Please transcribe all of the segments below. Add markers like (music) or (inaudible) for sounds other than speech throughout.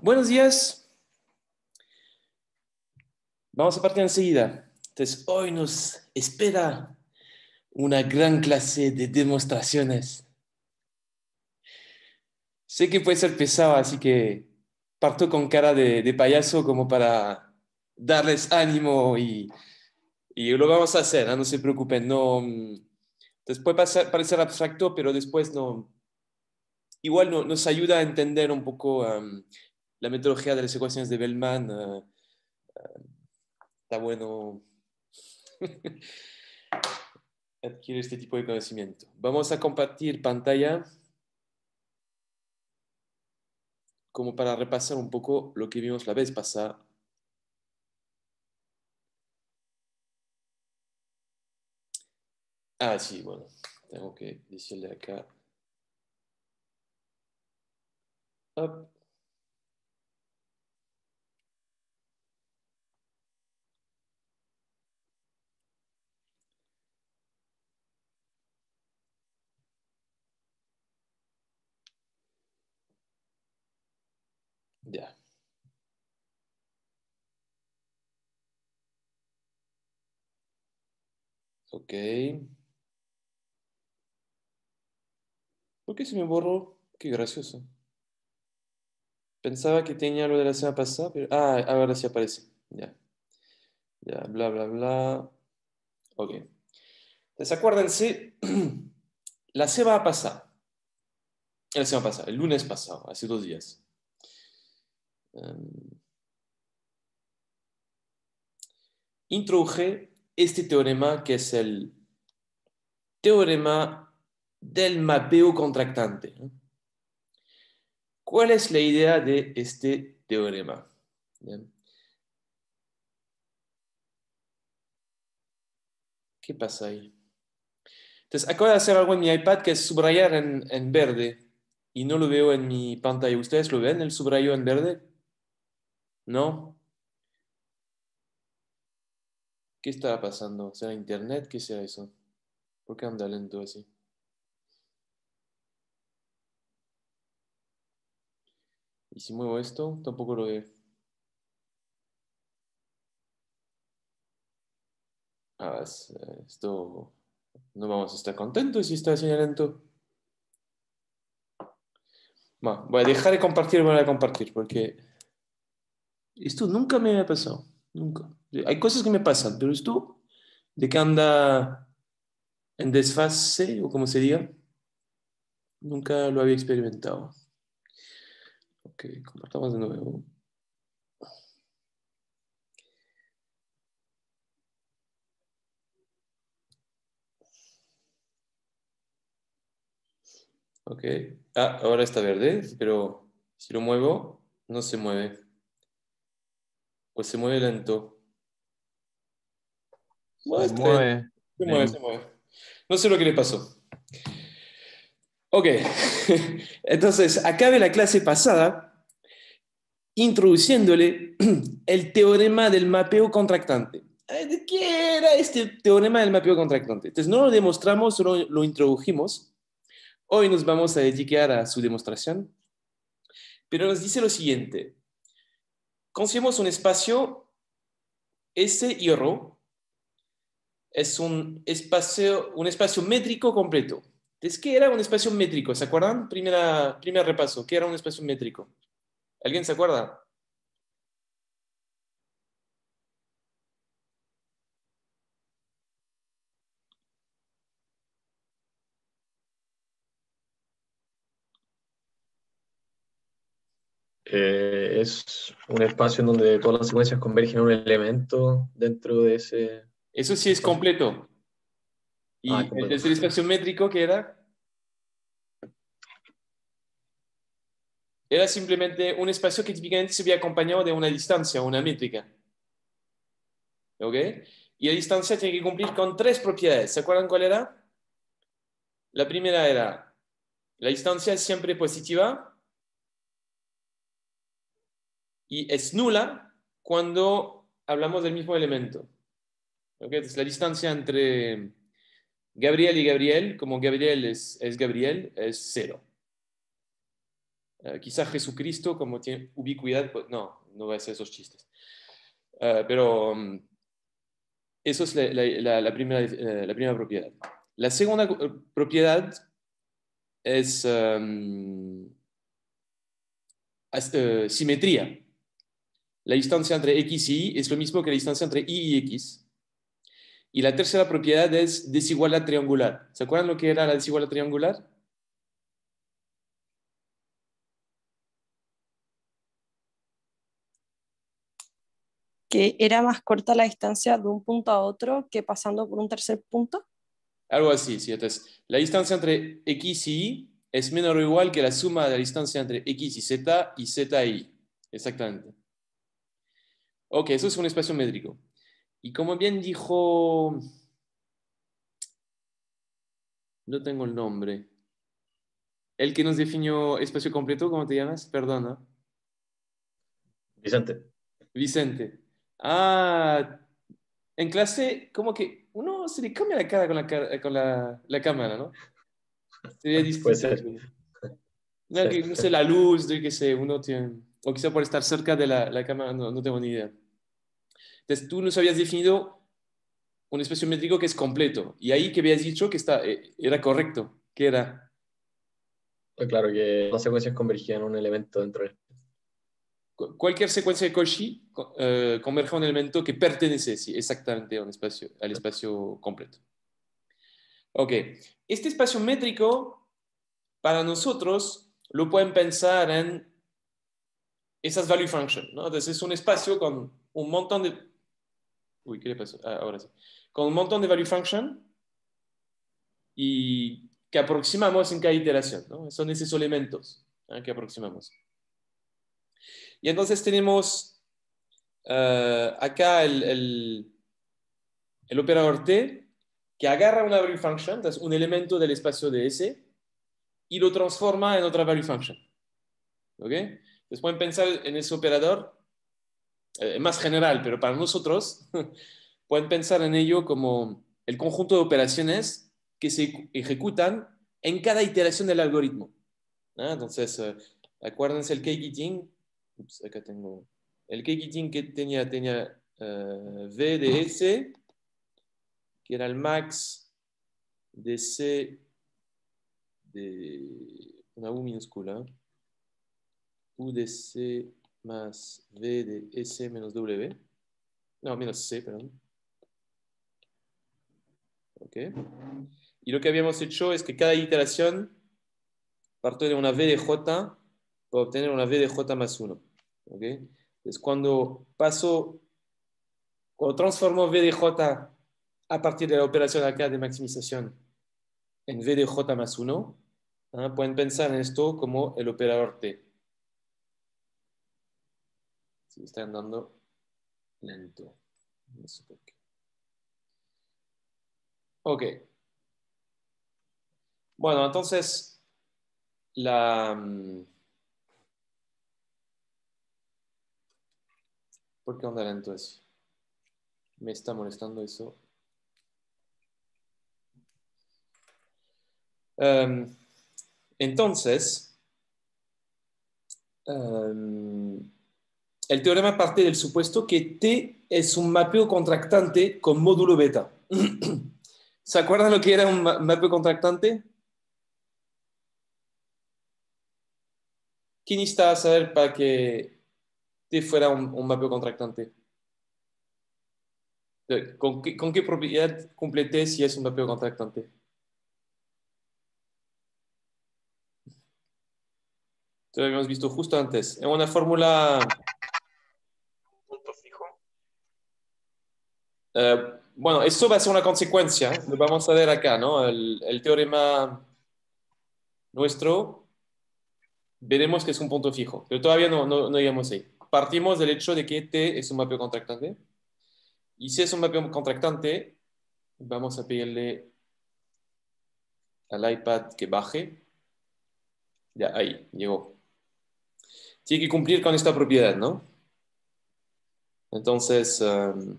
Buenos días. Vamos a partir enseguida. Entonces, hoy nos espera una gran clase de demostraciones. Sé que puede ser pesado, así que parto con cara de, payaso como para darles ánimo y, lo vamos a hacer, no se preocupen. No, mm, después pasar, parecer abstracto, pero después no, igual nos ayuda a entender un poco la metodología de las ecuaciones de Bellman eh, eh, está bueno (laughs) adquirir este tipo de conocimiento. Vamos a compartir pantalla como para repasar un poco lo que vimos la vez pasada. Ah, sí, bueno, tengo que decirle acá. Ya. Ok. ¿Por qué se me borró? Qué gracioso. Pensaba que tenía lo de la semana pasada, pero... Ah, ahora sí aparece. Ya. Ya, bla, bla, bla. Ok. Entonces, acuérdense, (clears throat) la semana pasada. La semana pasada, el lunes pasado, hace dos días. Em, introduje este teorema que es el teorema del mapeo contractante. ¿Cuál es la idea de este teorema? ¿Qué pasa ahí? Entonces, acabo de hacer algo en mi iPad que es subrayar en, en verde y no lo veo en mi pantalla. ¿Ustedes lo ven, el subrayo en verde? ¿no? ¿Qué estará pasando? ¿Será internet? ¿Qué será eso? ¿Por qué anda lento así? Y si muevo esto, tampoco lo veo. Ah, eh, esto no vamos a estar contentos si está así lento. Bueno, voy a dejar de compartir, voy a compartir porque esto nunca me ha pasado, nunca. Hay cosas que me pasan, pero esto de que anda en desfase, o como se diga, nunca lo había experimentado. Ok, compartamos de nuevo. Ok. Ah, ahora está verde, pero si lo muevo, no se mueve. Pues se mueve lento? Se mueve. Se mueve, se mueve. No sé lo que le pasó. Ok, (laughs) entonces acabe la clase pasada introduciéndole (clears throat) el teorema del mapeo contractante. ¿Qué era este teorema del mapeo contractante? Entonces no lo demostramos, solo lo introdujimos. Hoy nos vamos a dedicar a su demostración. Pero nos dice lo siguiente. Conseguimos un espacio, este hierro es un espacio, un espacio métrico completo. Es que era un espacio métrico, ¿se acuerdan? Primera, primer repaso, ¿qué era un espacio métrico? ¿Alguien se acuerda? Eh, es un espacio en donde todas las secuencias convergen a un elemento dentro de ese... Eso sí es completo. ¿Y ah, el espacio métrico qué era? Era simplemente un espacio que típicamente se había acompañado de una distancia, una métrica. ¿Ok? Y la distancia tiene que cumplir con tres propiedades. ¿Se acuerdan cuál era? La primera era, la distancia es siempre positiva, y es nula cuando hablamos del mismo elemento. la distancia entre Gabriel y Gabriel, como Gabriel es, Gabriel, es cero. Quizás eh, quizá Jesucristo, como tiene ubicuidad, pues, no, no va a ser esos chistes. Eh, pero mm, eso es eh, la, primera, propiedad. La segunda propiedad es em, simetría. La distancia entre x y y es lo mismo que la distancia entre y y x. Y la tercera propiedad es desigualdad triangular. ¿Se acuerdan lo que era la desigualdad triangular? que era más corta la distancia de un punto a otro que pasando por un tercer punto? Algo así, sí. Entonces, la distancia entre x y y es menor o igual que la suma de la distancia entre x y z y z y y. Exactamente. Ok, eso es un espacio métrico. Y como bien dijo, no tengo el nombre. El que nos definió espacio completo, ¿cómo te llamas? Perdona. Vicente. Vicente. Ah, en clase, como que uno se le cambia la cara con la, cámara, ¿no? Sería (laughs) distinto. No, sé, la luz, de que sé, uno tiene o quizá por estar cerca de la, la cámara, no, tengo ni idea. Entonces, tú nos habías definido un espacio métrico que es completo, y ahí que habías dicho que está, eh, era correcto, que era... Pues claro, que las secuencias convergían en un elemento dentro de... Cualquier secuencia de Cauchy eh, converge a un elemento que pertenece exactamente a un espacio, al espacio completo. Ok, este espacio métrico para nosotros lo pueden pensar en esas value function, ¿no? Entonces es un espacio con un montón de... Uy, ¿qué le pasó? Ah, ahora sí. Con un montón de value function y que aproximamos en cada iteración, ¿no? Son esos elementos ¿ah? que aproximamos. Y entonces tenemos eh, acá el, el, operador T que agarra una value function, entonces un elemento del espacio de S, y lo transforma en otra value function. ¿Okay? Entonces pueden pensar en ese operador eh, más general, pero para nosotros (laughs) pueden pensar en ello como el conjunto de operaciones que se ejecutan en cada iteración del algoritmo. Entonces, eh, acuérdense el K-Gitting. acá tengo. El K-Gitting que tenía, tenía eh, V de S, que era el max de C de una U minúscula. U de C más V de S menos W. No, menos C, perdón. Ok. Y lo que habíamos hecho es que cada iteración partió de una V de J para obtener una V de J más 1. ¿ok? Entonces, cuando paso, cuando transformo V de J a partir de la operación acá de maximización en V de J más 1, ¿ah? pueden pensar en esto como el operador T está andando lento. No sé por qué. Ok. Bueno, entonces, la... Mm, ¿Por qué anda lento eso? Me está molestando eso. Em, entonces, em, el teorema parte del supuesto que T es un mapeo contractante con módulo beta. (clears throat) ¿Se acuerdan lo que era un mapeo contractante? ¿Quién está a saber para que T fuera un, mapeo contractante? Eh, ¿Con qué, ¿Con qué, propiedad cumple T si es un mapeo contractante? Lo habíamos visto justo antes. En una fórmula Eh, bueno, eso va a ser una consecuencia, lo vamos a ver acá, ¿no? El, teorema nuestro, veremos que es un punto fijo, pero todavía no, llegamos ahí. Partimos del hecho de que T es un mapeo contractante, y si es un mapeo contractante, vamos a pedirle al iPad que baje. Ya, ahí, llegó. Tiene que cumplir con esta propiedad, ¿no? Entonces... Em,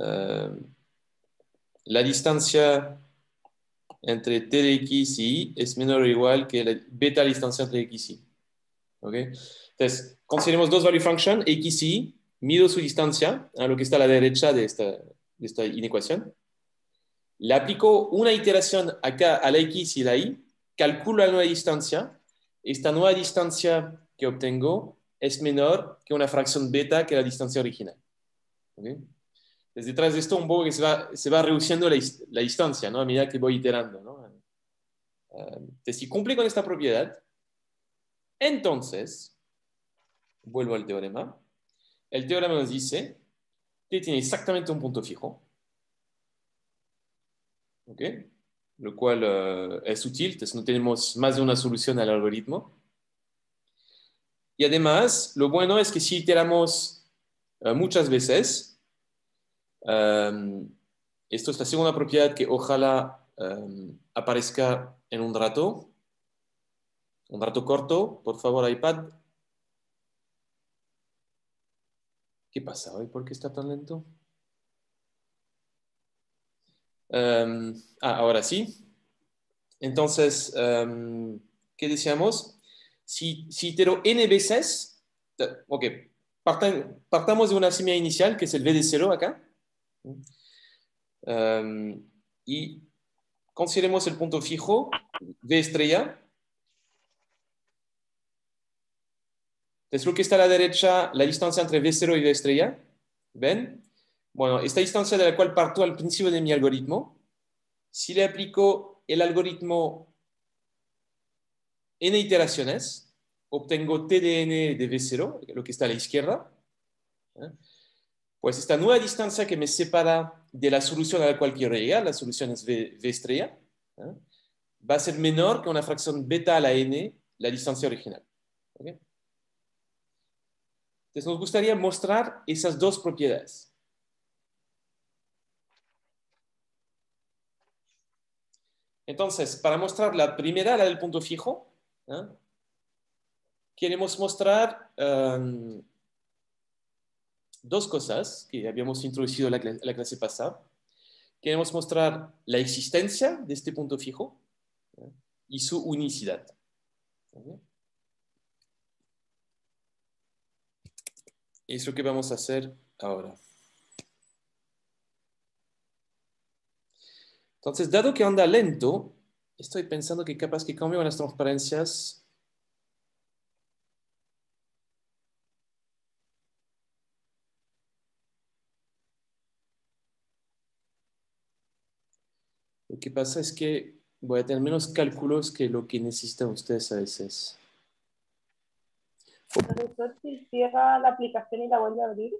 eh, la distancia entre t de x y y es menor o igual que la beta distancia entre x y y. ¿Okay? Entonces, consideramos dos value function, x y y, mido su distancia a lo que está a la derecha de esta, de esta inecuación. Le aplico una iteración acá a la x y la y, calculo la nueva distancia. Esta nueva distancia que obtengo es menor que una fracción beta que la distancia original. ¿Okay? desde detrás de esto un poco que se va, reduciendo la, distancia, ¿no? A medida que voy iterando, ah, este, si cumple con esta propiedad, entonces, vuelvo al teorema, el teorema nos dice que tiene exactamente un punto fijo, Lo cual eh, es útil, entonces no tenemos más de una solución al algoritmo. Y además, lo bueno es que si iteramos eh, muchas veces, Em, esto es la segunda propiedad que ojalá em, aparezca en un rato. Un rato corto, por favor, iPad. ¿Qué pasa hoy? ¿Por qué está tan lento? Em, ah, ahora sí. Entonces, ¿qué decíamos? Si, si te n veces, eh, ok, partamos de una semilla inicial, que es el V de 0 acá. Em, y consideremos el punto fijo, V estrella. es lo que está a la derecha, la distancia entre V0 y V estrella. ¿Ven? Bueno, esta distancia de la cual parto al principio de mi algoritmo, si le aplico el algoritmo n iteraciones, obtengo TDN de V0, lo que está a la izquierda. ¿eh? pues esta nueva distancia que me separa de la solución a la cual quiero llegar, la solución es v, estrella, ¿eh? va a ser menor que una fracción beta a la n, la distancia original. Entonces nos gustaría mostrar esas dos propiedades. Entonces, para mostrar la primera, la del punto fijo, ¿eh? queremos mostrar um, dos cosas que habíamos introducido la, la clase pasada. Queremos mostrar la existencia de este punto fijo y su unicidad. Es lo que vamos a hacer ahora. Entonces, dado que anda lento, estoy pensando que capaz que cambio las transparencias Lo que pasa es que voy a tener menos cálculos que lo que necesitan ustedes a veces. Profesor, si cierra la aplicación y la vuelve a abrir.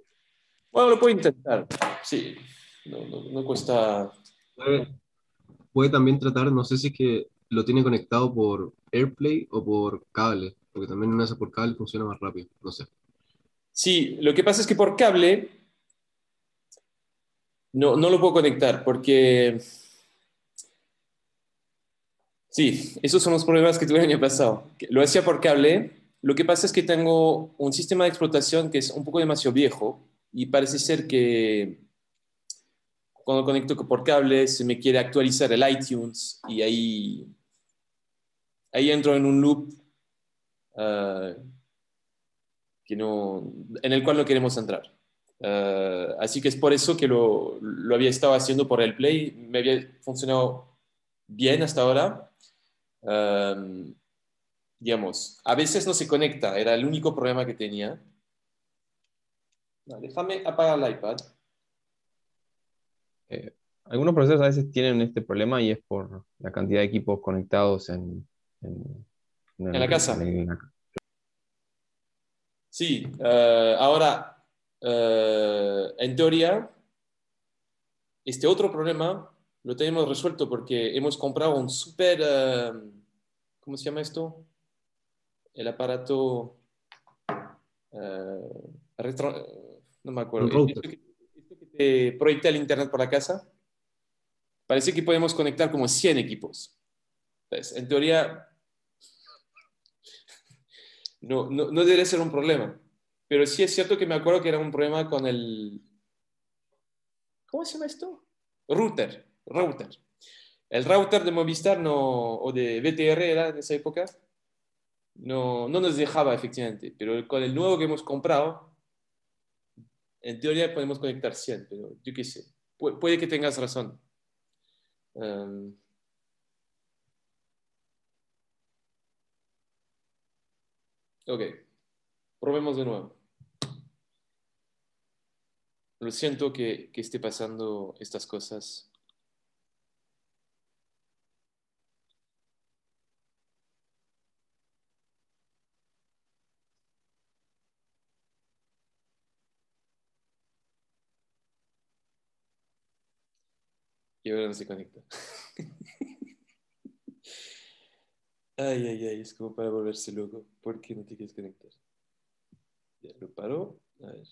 Bueno, lo puedo intentar. Sí, no, no, cuesta. Puede también tratar, no sé si es que lo tiene conectado por AirPlay o por cable, porque también una vez por cable funciona más rápido, no sé. Sí, lo que pasa es que por cable no, no lo puedo conectar porque Sí, esos son los problemas que tuve el año pasado. Lo hacía por cable, Lo que pasa es que tengo un sistema de explotación que es un poco demasiado viejo y parece ser que cuando conecto por cable se me quiere actualizar el iTunes y ahí, ahí entro en un loop ah, que no, en el cual no queremos entrar. Ah, así que es por eso que lo, lo había estado haciendo por el Play. Me había funcionado bien hasta ahora Em, digamos, a veces no se conecta, era el único problema que tenía. déjame apagar el iPad. Eh, algunos procesos a veces tienen este problema y es por la cantidad de equipos conectados en, la casa. Sí, eh, ahora, eh, en teoría, este otro problema lo tenemos resuelto porque hemos comprado un super, eh, ¿cómo se llama esto? El aparato, eh, no me acuerdo, esto este que, te proyecta el internet por la casa. Parece que podemos conectar como 100 equipos. en teoría, no, no, no debería ser un problema. Pero sí es cierto que me acuerdo que era un problema con el... ¿Cómo se llama esto? Router router. El router de Movistar no, o de VTR en esa época, no, no nos dejaba efectivamente, pero con el nuevo que hemos comprado, en teoría podemos conectar 100, pero yo qué sé, puede que tengas razón. Em, ok, probemos de nuevo. Lo siento que, que esté pasando estas cosas Y ahora no se conecta. ay, ay, ay, es como para volverse loco. ¿Por qué no te quieres conectar? Ya lo paró A ver.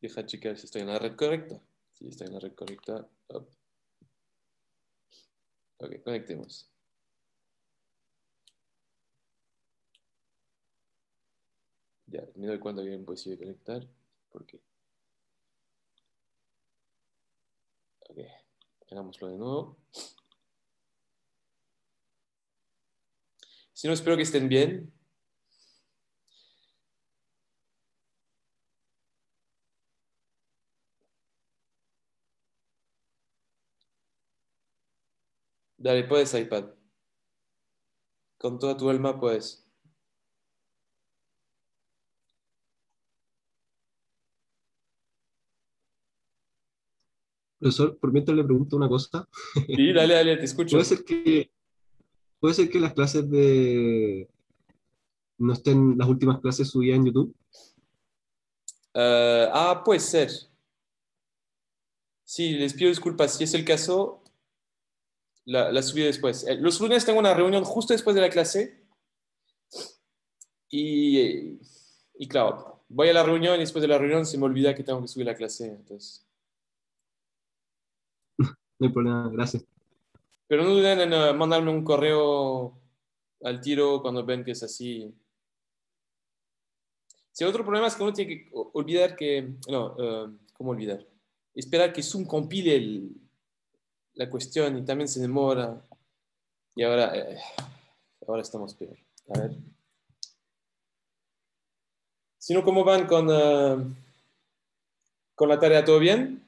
Deja checar si estoy en la red correcta. Si estoy en la red correcta. Ok, conectemos. Ya, me doy cuenta que un posible conectar. ¿Por qué? Okay. Hagámoslo de nuevo. Si no, espero que estén bien. Dale, puedes, iPad. Con toda tu alma puedes. Profesor, por mientras le pregunto una cosa. Sí, dale, dale, te escucho. Puede ser que, puede ser que las clases de. no estén las últimas clases subidas en YouTube. Eh, ah, puede ser. Sí, les pido disculpas. Si es el caso, la, subí después. Eh, los lunes tengo una reunión justo después de la clase. Y, y claro, voy a la reunión y después de la reunión se me olvida que tengo que subir la clase. Entonces problema, gracias. Pero no duden en eh, mandarme un correo al tiro cuando ven que es así. Si otro problema es que uno tiene que olvidar que, no, eh, ¿cómo olvidar? Esperar que Zoom compile la cuestión y también se demora. Y ahora, eh, ahora estamos peor. A ver. Sino, ¿cómo van con, con la tarea? ¿Todo bien?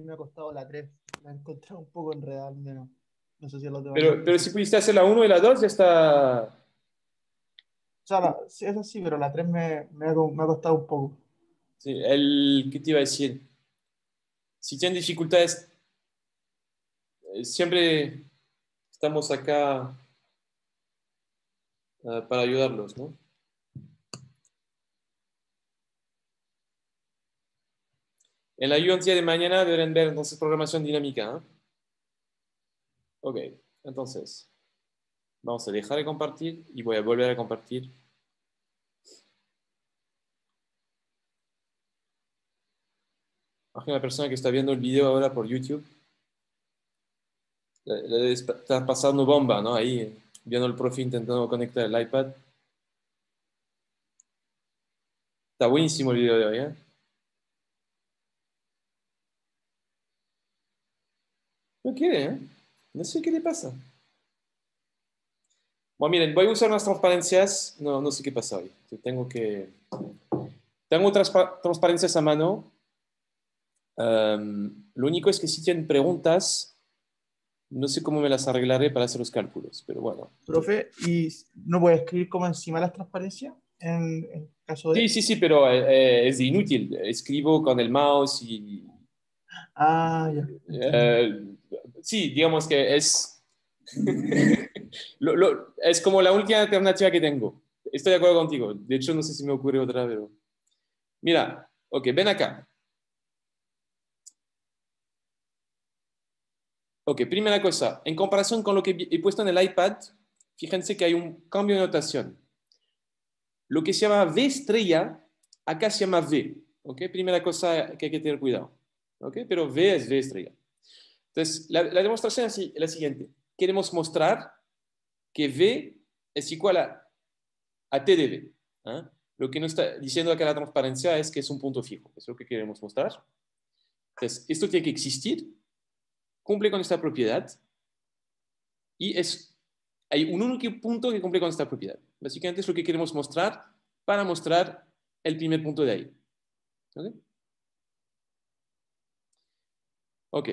me ha costado la 3. La ha encontrado un poco enredada menos. No sé si los Pero, pero si pudiste hacer la 1 y la 2, ya está. O sea, esa sí, pero la 3 me, me, ha, costado un poco. Sí, el, ¿qué te iba a decir? Si tienen dificultades, eh, siempre estamos acá ah, para ayudarlos, ¿no? En la UNT de mañana deberán ver entonces programación dinámica. Ok, entonces vamos a dejar de compartir y voy a volver a compartir. Imagina la persona que está viendo el video ahora por YouTube. Está pasando bomba, ¿no? Ahí, viendo el profe intentando conectar el iPad. Está buenísimo el video de hoy, ¿eh? No quiere, ¿eh? No sé qué le pasa. Bueno, miren, voy a usar unas transparencias. No, no sé qué pasa hoy. Tengo que... Tengo otras transparencias a mano. lo único es que si tienen preguntas, no sé cómo me las arreglaré para hacer los cálculos, pero bueno. Profe, ¿y no voy a escribir como encima las transparencias? En, caso de... Sí, sí, sí, pero eh, eh, es inútil. Escribo con el mouse y Ah, eh, sí, digamos que es, (laughs) es como la última alternativa que tengo. Estoy de acuerdo contigo. De hecho, no sé si me ocurre otra, pero... Mira, ok, ven acá. Ok, primera cosa, en comparación con lo que he puesto en el iPad, fíjense que hay un cambio de notación. Lo que se llama V estrella, acá se llama V. Ok, primera cosa que hay que tener cuidado. Pero V es V estrella. Entonces, la, demostración es la siguiente. Queremos mostrar que V es igual a, T de V. ¿ah? Lo que nos está diciendo acá la transparencia es que es un punto fijo. Es lo que queremos mostrar. Entonces, esto tiene que existir, cumple con esta propiedad y es, hay un único punto que cumple con esta propiedad. Básicamente es lo que queremos mostrar para mostrar el primer punto de ahí. ¿Okay? Ok.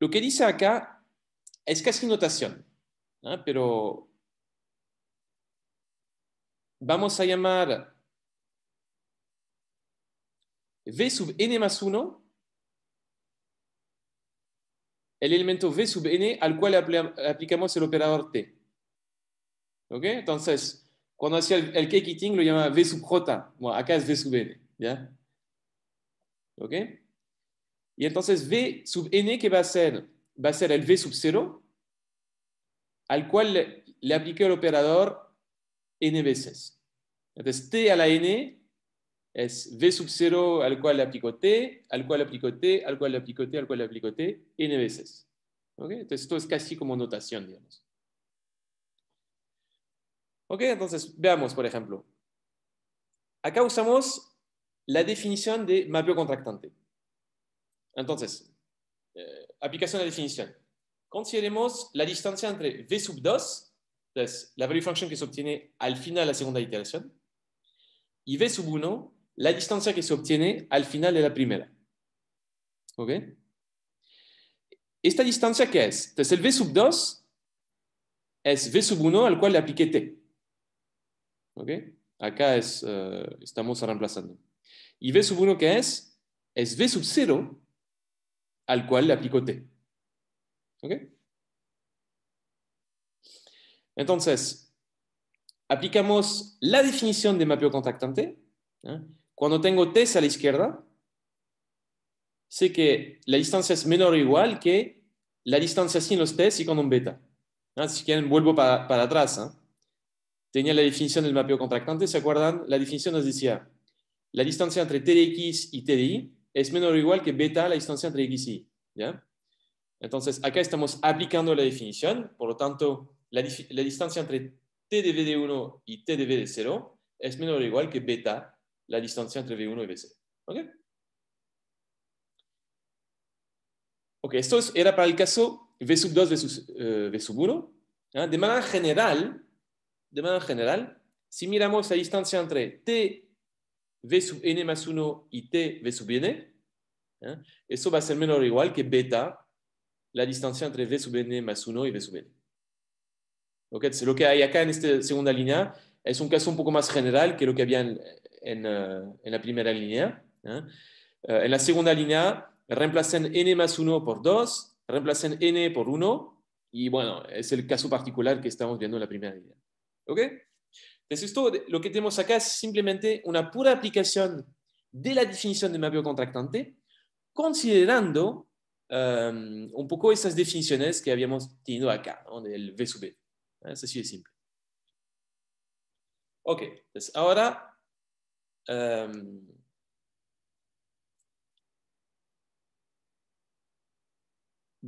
Lo que dice acá es casi notación, pero vamos a llamar V sub n más 1 el elemento V sub n al cual aplicamos el operador T. ¿Ok? Entonces, cuando hacía el, el lo llamaba V sub J. Bueno, acá es V sub n. ¿Ya? ¿Ok? Y entonces V sub n que va a ser, va a ser el V sub 0, al cual le, apliqué el operador n veces. Entonces T a la n es V sub 0 al cual le aplico T, al cual le aplico T, al cual le aplico T, al cual le aplico T, n veces. Entonces esto es casi como notación, digamos. ¿Ok? Entonces veamos, por ejemplo. Acá usamos la definición de mapeo contractante. Entonces, eh, aplicación de definición. Consideremos la distancia entre v sub 2, la value function que se obtiene al final de la segunda iteración, y v sub 1, la distancia que se obtiene al final de la primera. ¿Ok? ¿Esta distancia qué es? Entonces, el v sub 2 es v sub 1 al cual le apliqué t. ¿Ok? Acá eh, estamos reemplazando. ¿Y v sub 1 qué es? Es v sub 0 al cual le aplico T. ¿Ok? Entonces, aplicamos la definición de mapeo contactante. Cuando tengo T a la izquierda, sé que la distancia es menor o igual que la distancia sin los T y con un beta. Si quieren, vuelvo para, atrás. ¿ah? Tenía la definición del mapeo contractante, ¿se acuerdan? La definición nos decía, la distancia entre T de X y T de Y es menor o igual que beta la distancia entre x y y. Entonces, acá estamos aplicando la definición, por lo tanto, la, distancia entre t de v de 1 y t de v de 0 es menor o igual que beta la distancia entre v1 y v0. ¿Ok? Ok, esto era para el caso v sub 2, v 1. De manera general, de manera general, si miramos la distancia entre t V sub n más 1 y t V sub n, ¿eh? eso va a ser menor o igual que beta, la distancia entre V sub n más 1 y V sub n. lo que hay acá en esta segunda línea es un caso un poco más general que lo que había en, en, eh, la primera línea. ¿eh? En la segunda línea, reemplacen n más 1 por 2, reemplacen n por 1, y bueno, es el caso particular que estamos viendo en la primera línea. ¿Ok? Entonces, lo que tenemos acá es simplemente una pura aplicación de la definición de mapeo contractante, considerando em, un poco esas definiciones que habíamos tenido acá, donde el V sub B. Es así de simple. Ok, entonces pues ahora em,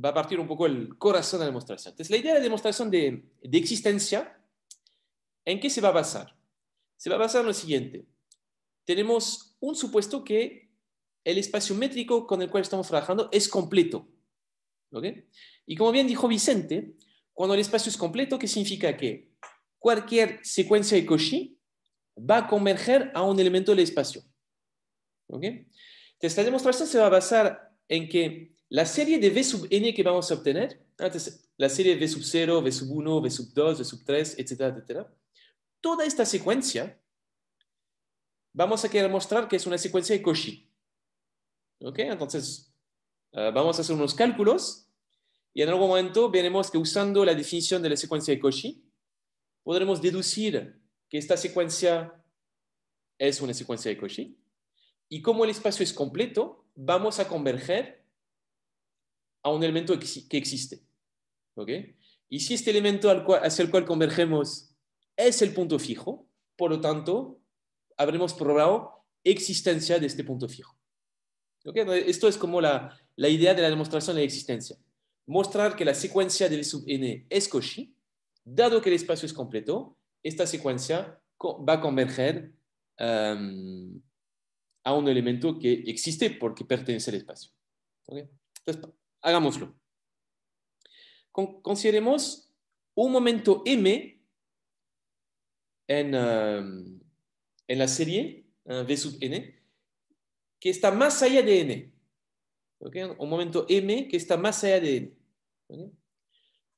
va a partir un poco el corazón de la demostración. Entonces, la idea de la demostración de, de existencia ¿En qué se va a basar? Se va a basar en lo siguiente. Tenemos un supuesto que el espacio métrico con el cual estamos trabajando es completo. Y como bien dijo Vicente, cuando el espacio es completo, ¿qué significa? Que cualquier secuencia de Cauchy va a converger a un elemento del espacio. ¿okay? Entonces, la demostración se va a basar en que la serie de V sub n que vamos a obtener, la serie V sub 0, V sub 1, V sub 2, V sub 3, etcétera, etcétera, Toda esta secuencia vamos a querer mostrar que es una secuencia de Cauchy. ¿Ok? Entonces, ah, vamos a hacer unos cálculos y en algún momento veremos que usando la definición de la secuencia de Cauchy, podremos deducir que esta secuencia es una secuencia de Cauchy. Y como el espacio es completo, vamos a converger a un elemento que existe. ¿Ok? Y si este elemento hacia el cual convergemos es el punto fijo, por lo tanto, habremos probado existencia de este punto fijo. Esto es como la, idea de la demostración de la existencia. Mostrar que la secuencia del sub n e es Cauchy, dado que el espacio es completo, esta secuencia va a converger em, a un elemento que existe porque pertenece al espacio. Entonces, hagámoslo. consideremos un momento m en, um, en la serie V uh, sub n, que está más allá de n. ¿okay? Un momento m que está más allá de n.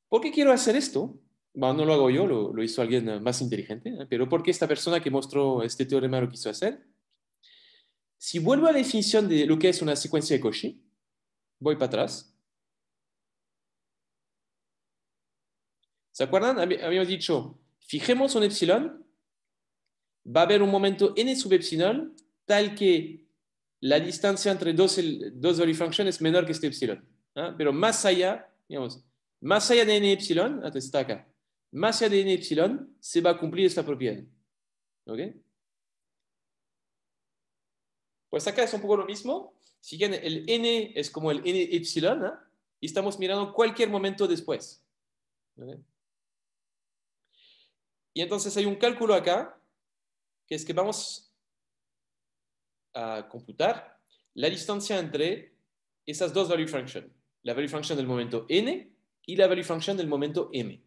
¿Por qué quiero hacer esto? Bueno, no lo hago yo, lo, hizo alguien uh, más inteligente, ¿eh? pero ¿por qué esta persona que mostró este teorema lo quiso hacer? Si vuelvo a la definición de lo que es una secuencia de Cauchy, voy para atrás. ¿Se acuerdan? Habíamos dicho, fijemos un epsilon, va a haber un momento n sub epsilon tal que la distancia entre dos, dos es menor que este epsilon. ¿ah? Pero más allá, digamos, más allá de n epsilon, ah, está acá, más allá de n epsilon, se va a cumplir esta propiedad. ¿Ok? Pues acá es un poco lo mismo. Si bien el n es como el n epsilon, ¿ah? y estamos mirando cualquier momento después. ¿Ok? Y entonces hay un cálculo acá, que es que vamos a computar la distancia entre esas dos value function, la value function del momento n y la value function del momento m.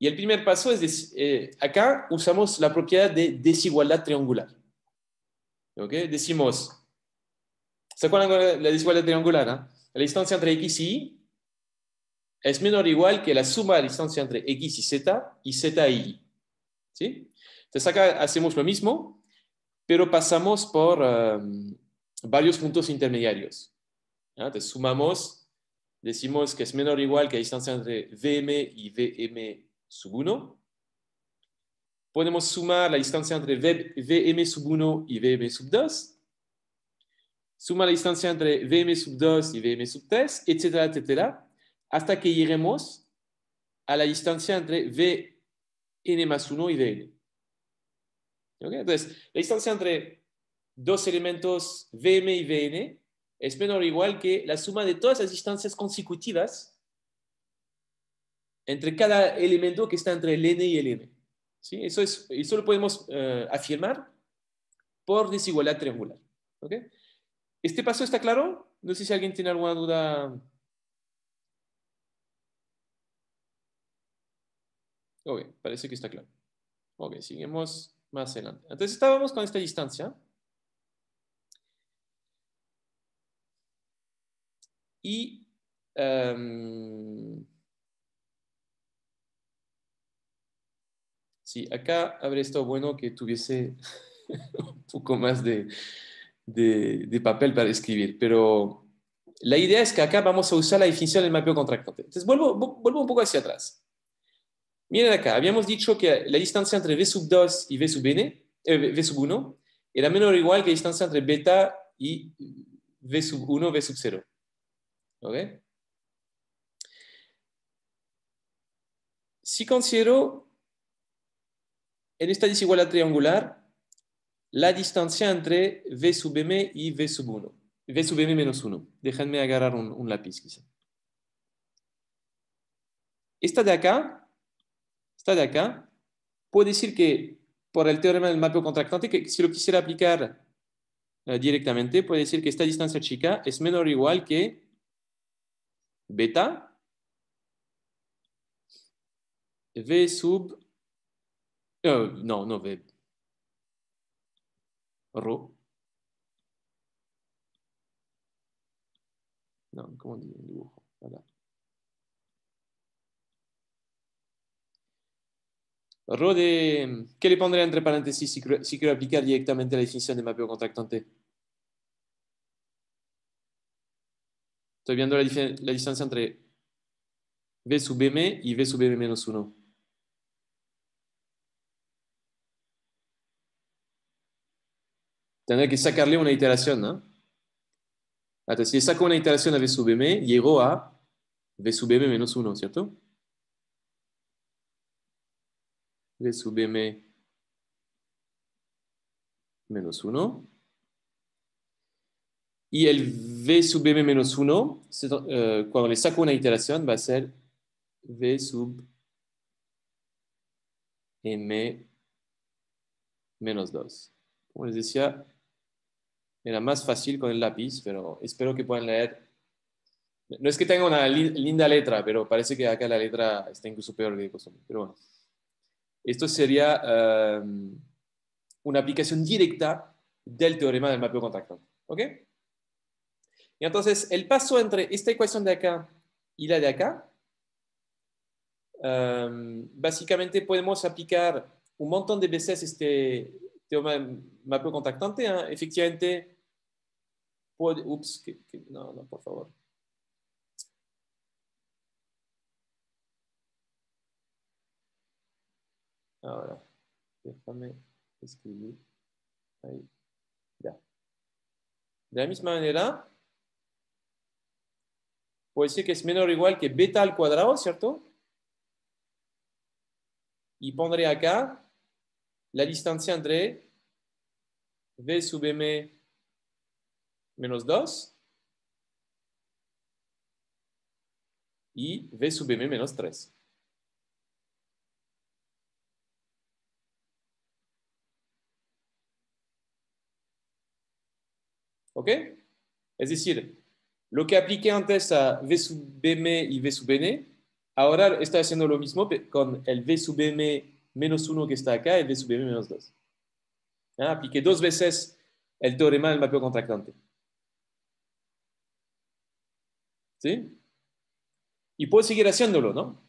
Y el primer paso es, eh, acá usamos la propiedad de desigualdad triangular. ¿Okay? Decimos, ¿se acuerdan la desigualdad triangular? Ah? La distancia entre x y y es menor o igual que la suma de la distancia entre x y z y z y y. ¿Sí? Entonces acá hacemos lo mismo, pero pasamos por um, varios puntos intermediarios. Entonces sumamos, decimos que es menor o igual que la distancia entre vm y vm sub 1. Podemos sumar la distancia entre vm sub 1 y vm sub 2. Suma la distancia entre vm sub 2 y vm sub 3, etcétera, etcétera hasta que lleguemos a la distancia entre Vn más 1 y Vn. Entonces, la distancia entre dos elementos Vm y Vn es menor o igual que la suma de todas las distancias consecutivas entre cada elemento que está entre el n y el m. ¿Sí? Eso, es, eso lo podemos eh, afirmar por desigualdad triangular. ¿Este paso está claro? No sé si alguien tiene alguna duda Ok, parece que está claro. Ok, seguimos más adelante. Entonces estábamos con esta distancia. Y... Em, sí, acá habría estado bueno que tuviese (laughs) un poco más de, papel para escribir, pero la idea es que acá vamos a usar la definición del mapeo contractante. Entonces, vuelvo, vuelvo un poco hacia atrás. Miren acá, habíamos dicho que la distancia entre V sub 2 y V sub, 1 eh, era menor o igual que la distancia entre beta y V sub 1, V sub 0. Si considero en esta desigualdad triangular la distancia entre V sub m y V sub 1, V sub m menos 1, déjenme agarrar un, un lápiz quizá. Esta de acá De acá, puede decir que por el teorema del mapeo contractante, que si lo quisiera aplicar directement, eh, directamente, puede decir que esta distancia chica es menor o igual que beta V sub... Non, eh, no, no V. Rho. No, ¿cómo dibujo? Voilà. Rode, ¿qué le pondré entre paréntesis si quiero, aplicar directamente la definición de mapeo contactante? Estoy viendo la, distancia entre V sub M y V sub M menos 1. Tendré que sacarle una iteración, ¿no? si saco una iteración a V sub M, llego a V sub M menos 1, ¿cierto? v sub m menos 1. Y el v sub m menos 1, eh, cuando le saco una iteración, va a ser v sub m menos 2. Como les decía, era más fácil con el lápiz, pero espero que puedan leer. No es que tenga una linda letra, pero parece que acá la letra está incluso peor que Pero esto sería em, una aplicación directa del teorema del mapeo contactante. ¿Ok? Y entonces, el paso entre esta ecuación de acá y la de acá, em, básicamente podemos aplicar un montón de veces este teorema del mapeo contactante. Ah, efectivamente, puede, ups, no, no, por favor. Ah, voilà, quest escribir Ahí. Ya. De la misma manera, puede dire que c'est menor ou égal que beta al cuadrado, ¿cierto? Y pondré acá la distancia entre v sub m menos 2 y v sub m menos 3. ¿Ok? Es decir, lo que apliqué antes a V sub m y V sub n, ahora está haciendo lo mismo con el V sub m menos 1 que está acá y el V sub m menos 2. Apliqué dos veces el teorema del mapeo contractante. ¿Sí? Y puedo seguir haciéndolo, ¿no?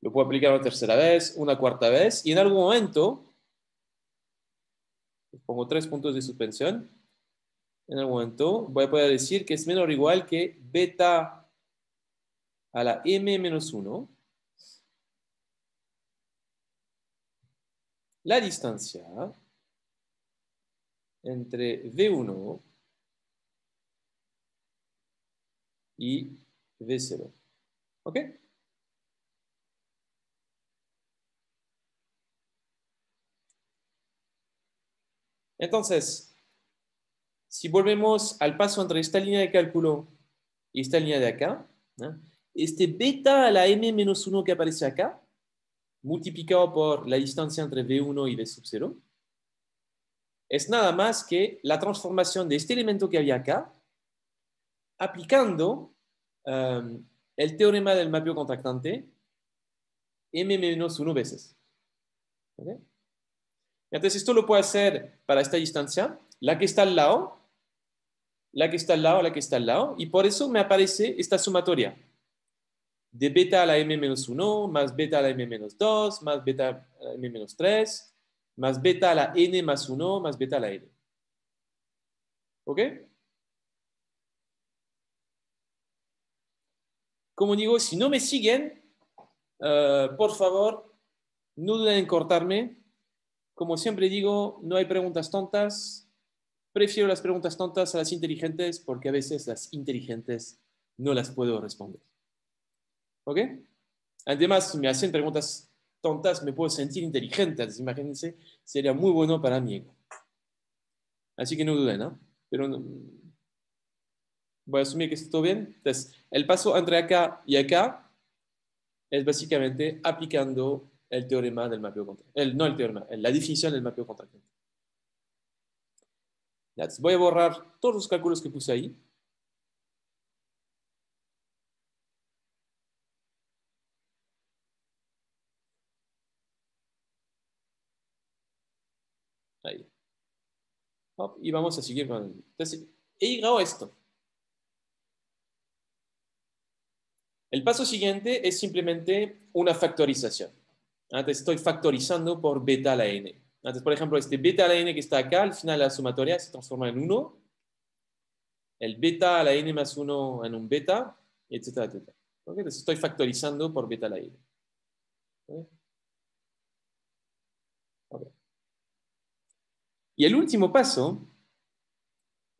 Lo puedo aplicar una tercera vez, una cuarta vez, y en algún momento, pongo tres puntos de suspensión, en el momento, voy a poder decir que es menor o igual que beta a la m menos 1. La distancia entre V1 y V0. ¿Ok? Entonces, si volvemos al paso entre esta línea de cálculo y esta línea de acá, este beta a la m 1 que aparece acá, multiplicado por la distancia entre v1 y v0, es nada más que la transformación de este elemento que había acá, aplicando um, el teorema del mapeo contactante m 1 veces. Entonces, esto lo puedo hacer para esta distancia, la que está al lado, la que está al lado, la que está al lado, y por eso me aparece esta sumatoria de beta a la m menos 1, más beta a la m menos 2, más beta a la m menos 3, más beta a la n más 1, más beta a la n. ¿Ok? Como digo, si no me siguen, eh, por favor, no duden en cortarme. Como siempre digo, no hay preguntas tontas, Prefiero las preguntas tontas a las inteligentes porque a veces las inteligentes no las puedo responder. ¿Ok? Además, me hacen preguntas tontas, me puedo sentir inteligente, imagínense, sería muy bueno para mí. Así que no duden, ¿no? Pero mm, voy a asumir que está todo bien. Entonces, el paso entre acá y acá es básicamente aplicando el teorema del mapeo el no el teorema, la definición del mapeo contractante voy a borrar todos los cálculos que puse ahí. Ahí. y vamos a seguir con... he llegado a esto. El paso siguiente es simplemente una factorización. Antes ah, estoy factorizando por beta a la n. Entonces, por ejemplo, este beta a la n que está acá, al final la sumatoria se transforma en 1. El beta a la n más 1 en un beta, etcétera, etcétera. Entonces estoy factorizando por beta a la n. Y el último paso,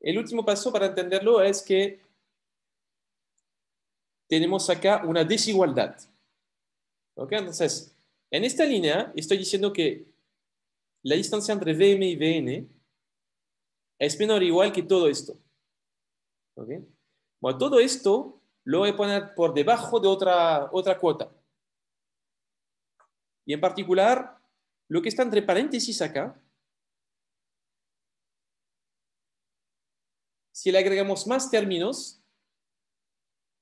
el último paso para entenderlo es que tenemos acá una desigualdad. Entonces, en esta línea estoy diciendo que la distancia entre VM y VN es menor o igual que todo esto. Bueno, todo esto lo voy a poner por debajo de otra, otra cuota. Y en particular, lo que está entre paréntesis acá, si le agregamos más términos,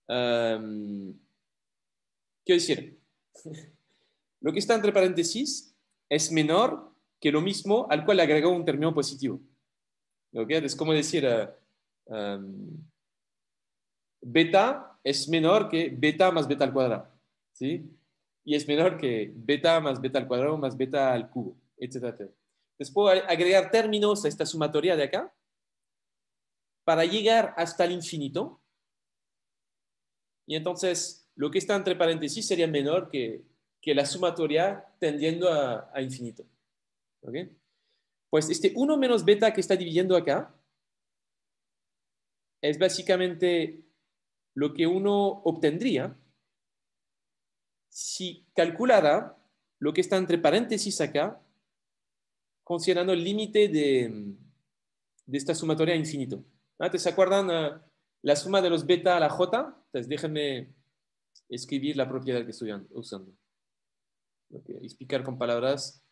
em, quiero decir, (laughs) lo que está entre paréntesis es menor que lo mismo al cual agregó un término positivo. Es como decir, ah, beta es menor que beta más beta al cuadrado. Y es menor que beta más beta al cuadrado más beta al cubo, etc. Después agregar términos a esta sumatoria de acá para llegar hasta el infinito. Y entonces lo que está entre paréntesis sería menor que, la sumatoria tendiendo a infinito. Pues este 1 menos beta que está dividiendo acá es básicamente lo que uno obtendría si calculara lo que está entre paréntesis acá, considerando el límite de, esta sumatoria infinito. Ah, ¿Te ¿Se acuerdan ah, la suma de los beta a la j? Entonces déjenme escribir la propiedad que estoy usando. Explicar con palabras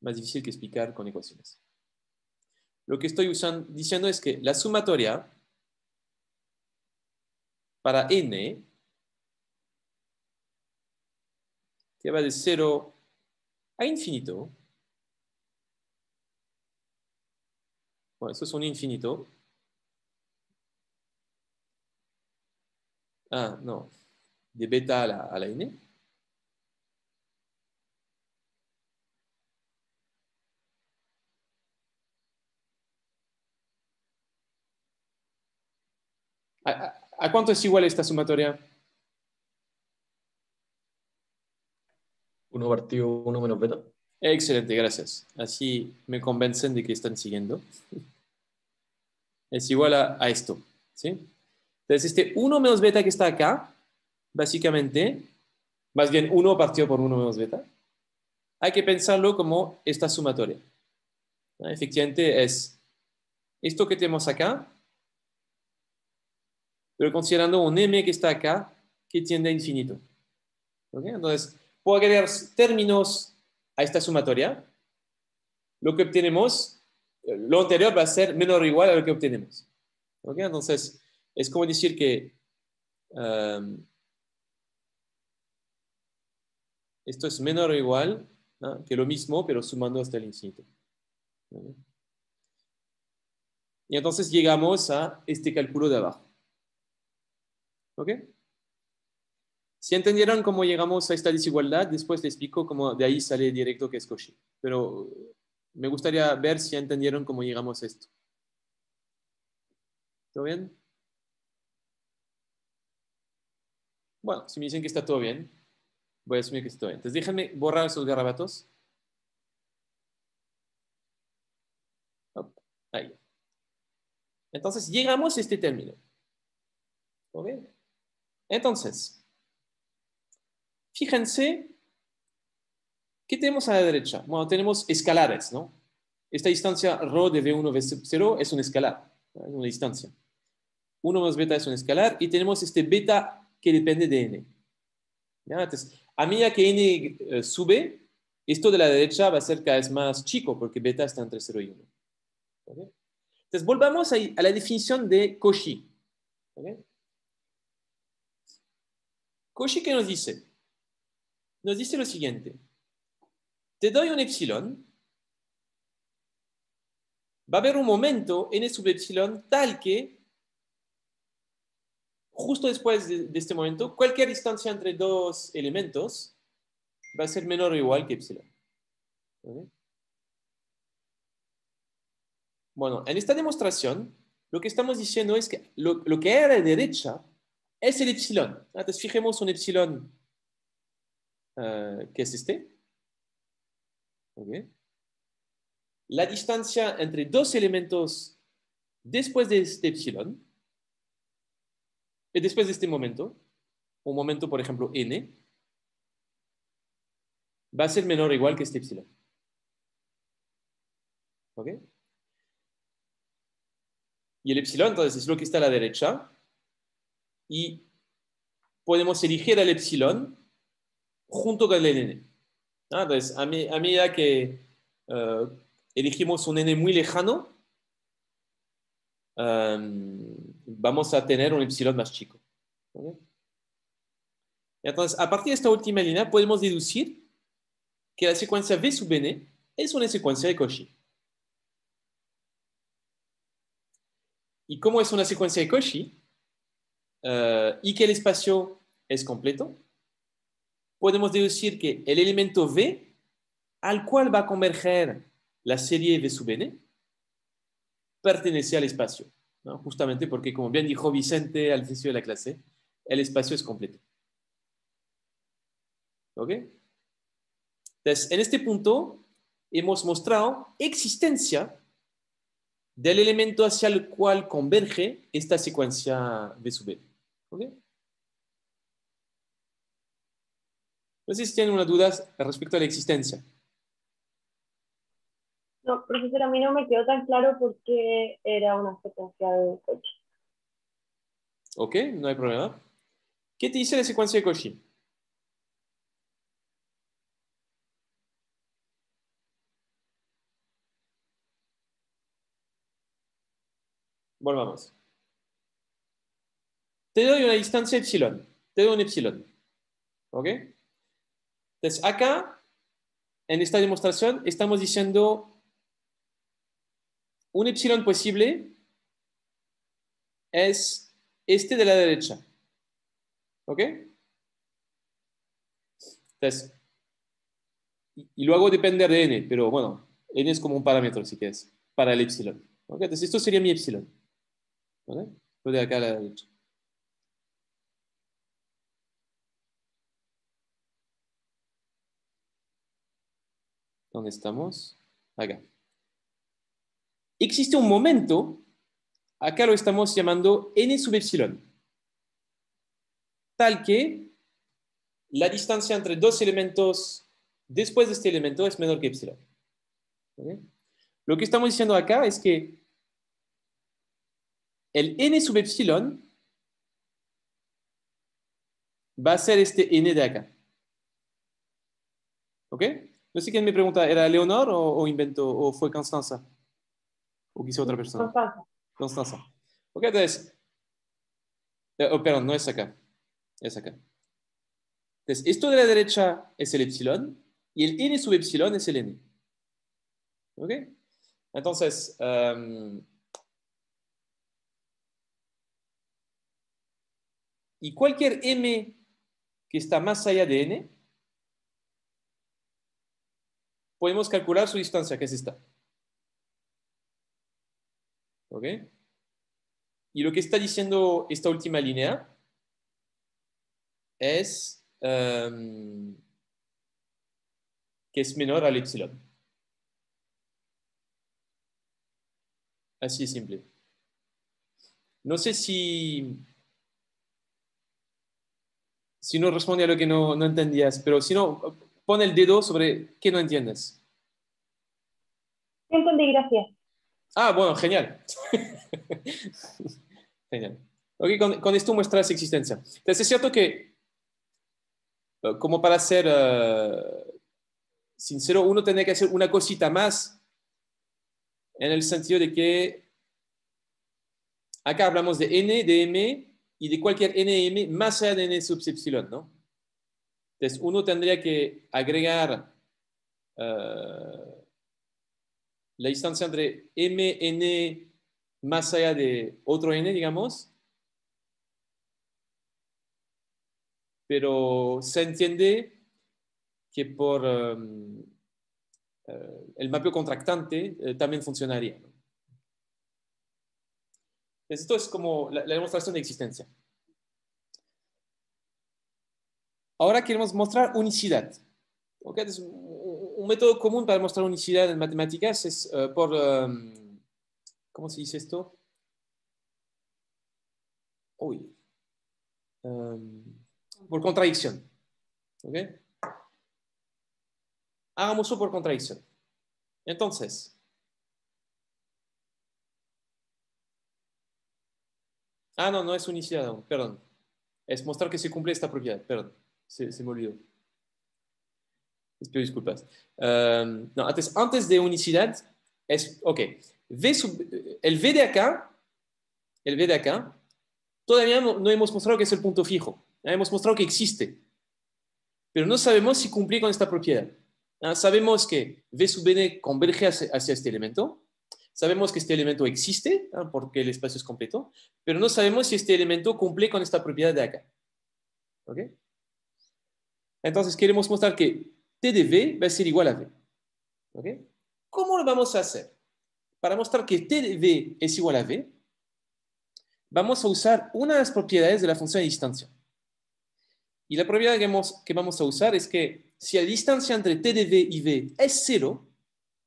más difícil que explicar con ecuaciones. Lo que estoy usando, diciendo es que la sumatoria para n que va de 0 a infinito, bueno, eso es un infinito, ah, no, de beta a la, a la n, ¿A, cuánto es igual esta sumatoria? 1 partido 1 menos beta. Excelente, gracias. Así me convencen de que están siguiendo. Es igual a, esto. ¿sí? Entonces, este 1 menos beta que está acá, básicamente, más bien 1 partido por 1 menos beta, hay que pensarlo como esta sumatoria. Ah, efectivamente, es esto que tenemos acá pero considerando un m que está acá, que tiende a infinito. Entonces, puedo agregar términos a esta sumatoria. Lo que obtenemos, lo anterior va a ser menor o igual a lo que obtenemos. Entonces, es como decir que um, esto es menor o igual que lo mismo, pero sumando hasta el infinito. Y entonces llegamos a este cálculo de abajo. ¿Ok? Si entendieron cómo llegamos a esta desigualdad, después les explico cómo de ahí sale directo que es Cauchy. Pero me gustaría ver si entendieron cómo llegamos a esto. ¿Todo bien? Bueno, si me dicen que está todo bien, voy a asumir que está bien. Entonces déjenme borrar esos garabatos. Ahí. Entonces llegamos a este término. ¿Todo bien? Entonces, fíjense, ¿qué tenemos a la derecha? Bueno, tenemos escalares, ¿no? Esta distancia rho de V1 V0 es un escalar, es una distancia. 1 más beta es un escalar y tenemos este beta que depende de n. Entonces, a medida que n eh, sube, esto de la derecha va a ser cada vez más chico porque beta está entre 0 y 1. Entonces, volvamos a, la definición de Cauchy. Cauchy, ¿qué nos dice? Nos dice lo siguiente. Te doy un epsilon. Va a haber un momento n sub epsilon tal que justo después de, este momento, cualquier distancia entre dos elementos va a ser menor o igual que epsilon. Bueno, en esta demostración, lo que estamos diciendo es que lo, lo que hay a la derecha es el epsilon. Ah, entonces fijemos un epsilon eh, que es este. La distancia entre dos elementos después de este epsilon y eh, después de este momento, un momento, por ejemplo, n, va a ser menor o igual que este epsilon. ¿Ok? Y el epsilon, entonces, es lo que está a la derecha, y podemos elegir el epsilon junto con el n. Ah, entonces, a, medida que elegimos eh, un n muy lejano, em, vamos a tener un epsilon más chico. Entonces, a partir de esta última línea, podemos deducir que la secuencia V sub n es una secuencia de Cauchy. ¿Y cómo es una secuencia de Cauchy? Eh, y que el espacio es completo, podemos deducir que el elemento V, al cual va a converger la serie V sub n, pertenece al espacio. Justamente porque, como bien dijo Vicente al inicio de la clase, el espacio es completo. ¿Ok? Entonces, en este punto hemos mostrado existencia del elemento hacia el cual converge esta secuencia V sub n. No sé si tienen una duda respecto a la existencia. No, profesor, a mí no me quedó tan claro por qué era una secuencia de Cauchy. Ok, no hay problema. ¿Qué te dice la secuencia de Cauchy? Volvamos te doy una distancia epsilon, te doy un epsilon. ¿Ok? Entonces, acá, en esta demostración, estamos diciendo un epsilon posible es este de la derecha. ¿Ok? Entonces, y luego depender de n, pero bueno, n es como un parámetro, si quieres, para el epsilon. Entonces, esto sería mi epsilon. ¿ok? Lo de acá a la derecha. ¿Dónde estamos? Acá. Existe un momento, acá lo estamos llamando n sub epsilon, tal que la distancia entre dos elementos después de este elemento es menor que epsilon. Lo que estamos diciendo acá es que el n sub epsilon va a ser este n de acá. ¿Ok? No sé quién me pregunta, ¿era Leonor o, inventó, o fue Constanza? O quizá otra persona. Constanza. Constanza. Ok, entonces. Eh, oh, perdón, no es acá. Es acá. Entonces, esto de la derecha es el epsilon y el n sub epsilon es el n. ¿Ok? Entonces, em, y cualquier m que está más allá de n podemos calcular su distancia, que es esta. ¿Ok? Y lo que está diciendo esta última línea es em, que es menor al epsilon. Así de simple. No sé si, si no responde a lo que no entendías, pero si no, Pone el dedo sobre qué no entiendes. Tiempo entendí, gracias. Ah, bueno, genial. (laughs) genial. Ok, con, esto muestras existencia. Entonces, es cierto que, eh, como para ser eh, sincero, uno tiene que hacer una cosita más en el sentido de que acá hablamos de n, de m y de cualquier n m más allá de n sub ¿no? Entonces, uno tendría que agregar eh, la distancia entre mn más allá de otro n, digamos, pero se entiende que por eh, eh, el mapeo contractante también funcionaría. Esto es como la demostración de existencia. Ahora queremos mostrar unicidad. ¿Okay? un método común para mostrar unicidad en matemáticas es eh, por, em, ¿cómo se dice esto? Uy. Em, por contradicción. ¿Okay? Hagamos por contradicción. Entonces, ah, no, no es unicidad perdón. Es mostrar que se cumple esta propiedad, perdón se, me olvidó. Les disculpas. Em, no, antes, antes de unicidad, es, ok, v el V de acá, el V de acá, todavía no, hemos mostrado que es el punto fijo, hemos mostrado que existe, pero no sabemos si cumple con esta propiedad. Ah, sabemos que V sub n converge hacia, este elemento, sabemos que este elemento existe, ah, porque el espacio es completo, pero no sabemos si este elemento cumple con esta propiedad de acá. ¿Okay? Entonces queremos mostrar que T de V va a ser igual a V. ¿Cómo lo vamos a hacer? Para mostrar que T de V es igual a V, vamos a usar una de las propiedades de la función de distancia. Y la propiedad que vamos, que vamos a usar es que si la distancia entre T de V y V es cero,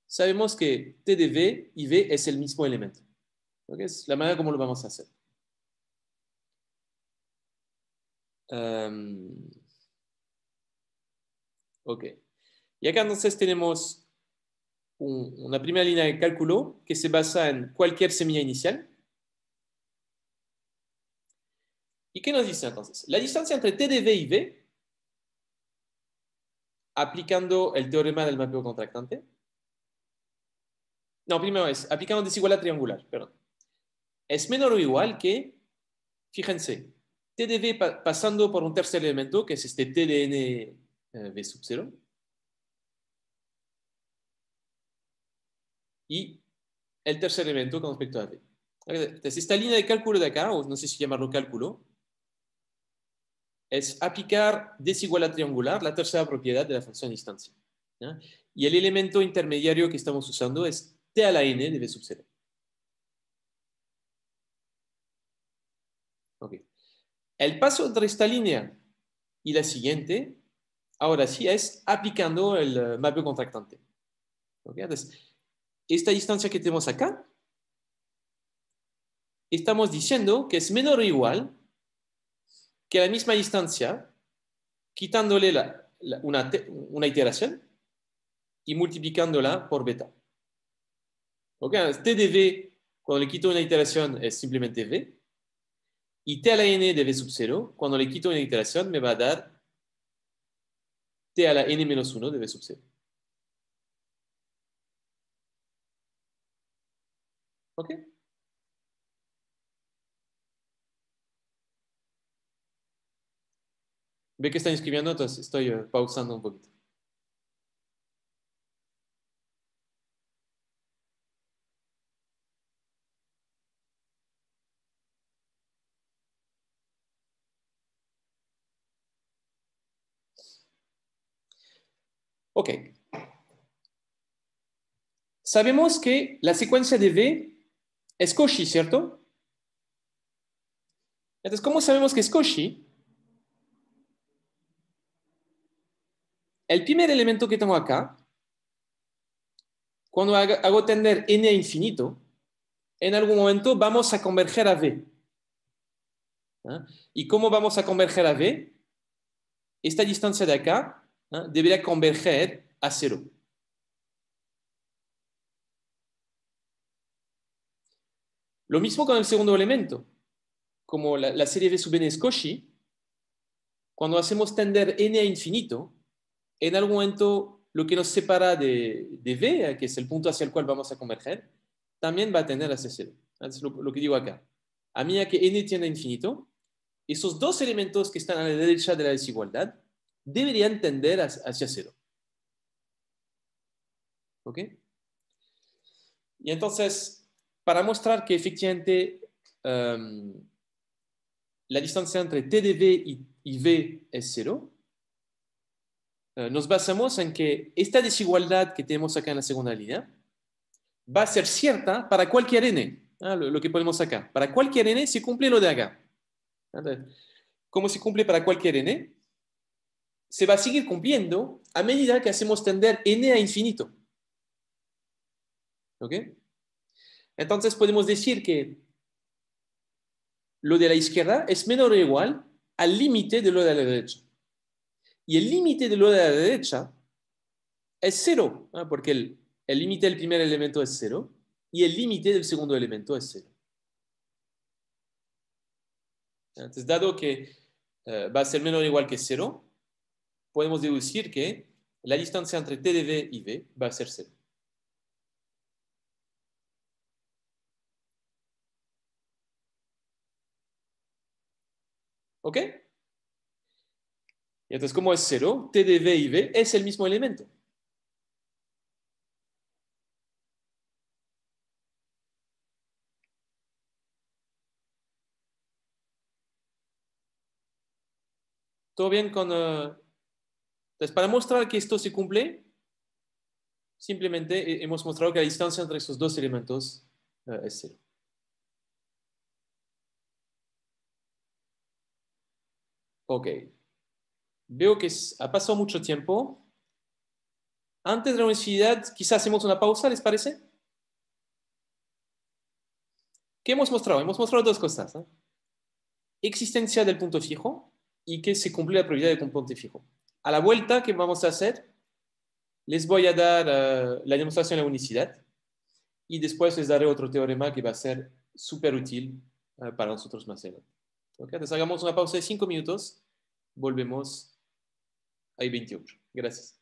sabemos que T de V y V es el mismo elemento. ¿Okay? Es la manera como lo vamos a hacer. Em, Ok. Y acá entonces tenemos una primera línea de cálculo que se basa en cualquier semilla inicial. ¿Y qué nos dice entonces? La distancia entre TDV y V, aplicando el teorema del mapeo contractante. No, primero es, aplicando desigualdad triangular, perdón. Es menor o igual que, fíjense, TDV pasando por un tercer elemento, que es este TDN V sub 0. Y el tercer elemento con respecto a V. Entonces, esta línea de cálculo de acá, no sé si llamarlo cálculo, es aplicar desigual a triangular, la tercera propiedad de la función distancia. Y el elemento intermediario que estamos usando es T a la N de V sub 0. El paso entre esta línea y la siguiente Ahora sí es aplicando el eh, mapeo contractante. esta distancia que tenemos acá, estamos diciendo que es menor o igual que la misma distancia, quitándole una, iteración y multiplicándola por beta. T de V, cuando le quito una iteración, es simplemente V. Y T a la N de V sub 0, cuando le quito una iteración, me va a dar t a la n menos 1 debe ¿Ok? Ve que están escribiendo, entonces estoy eh, pausando un poquito. Ok. Sabemos que la secuencia de V es Cauchy, ¿cierto? Entonces, ¿cómo sabemos que es Cauchy? El primer elemento que tengo acá, cuando hago tender n a infinito, en algún momento vamos a converger a V. ¿Ah? ¿Y cómo vamos a converger a V? Esta distancia de acá debería converger a cero. Lo mismo con el segundo elemento, como la, serie de sub n es Cauchy, cuando hacemos tender n a infinito, en algún momento lo que nos separa de, V, que es el punto hacia el cual vamos a converger, también va a tender hacia cero. Es lo, lo, que digo acá. A medida que n tiende a infinito, esos dos elementos que están a la derecha de la desigualdad Debería entender hacia cero. ¿Ok? Y entonces, para mostrar que efectivamente em, la distancia entre TDV y, y V es cero, eh, nos basamos en que esta desigualdad que tenemos acá en la segunda línea va a ser cierta para cualquier n, ah, lo, que ponemos acá. Para cualquier n se cumple lo de acá. ¿Cómo se cumple para cualquier n? se va a seguir cumpliendo a medida que hacemos tender n a infinito. ¿Ok? Entonces podemos decir que lo de la izquierda es menor o igual al límite de lo de la derecha. Y el límite de lo de la derecha es cero, ¿ah? porque el límite del primer elemento es cero y el límite del segundo elemento es cero. Entonces, dado que eh, va a ser menor o igual que cero, podemos deducir que la distancia entre V y V va a ser cero. ¿Ok? Y entonces, como es cero, TDV y V es el mismo elemento. ¿Todo bien con eh, entonces, para mostrar que esto se cumple, simplemente eh, hemos mostrado que la distancia entre estos dos elementos eh, es cero. Ok. Veo que ha pasado mucho tiempo. Antes de la universidad, quizás hacemos una pausa, ¿les parece? ¿Qué hemos mostrado? Hemos mostrado dos cosas. Existencia del punto fijo y que se cumple la probabilidad del punto fijo. A la vuelta que vamos a hacer, les voy a dar eh, la demostración de la unicidad y después les daré otro teorema que va a ser súper útil eh, para nosotros más adelante. ¿Okay? Entonces hagamos una pausa de cinco minutos, volvemos a 21. Gracias.